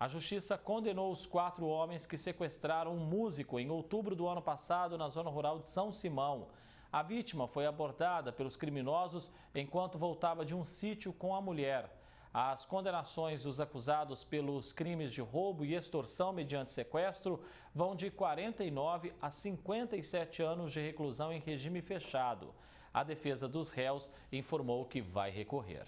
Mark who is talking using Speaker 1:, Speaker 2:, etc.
Speaker 1: A justiça condenou os quatro homens que sequestraram um músico em outubro do ano passado na zona rural de São Simão. A vítima foi abordada pelos criminosos enquanto voltava de um sítio com a mulher. As condenações dos acusados pelos crimes de roubo e extorsão mediante sequestro vão de 49 a 57 anos de reclusão em regime fechado. A defesa dos réus informou que vai recorrer.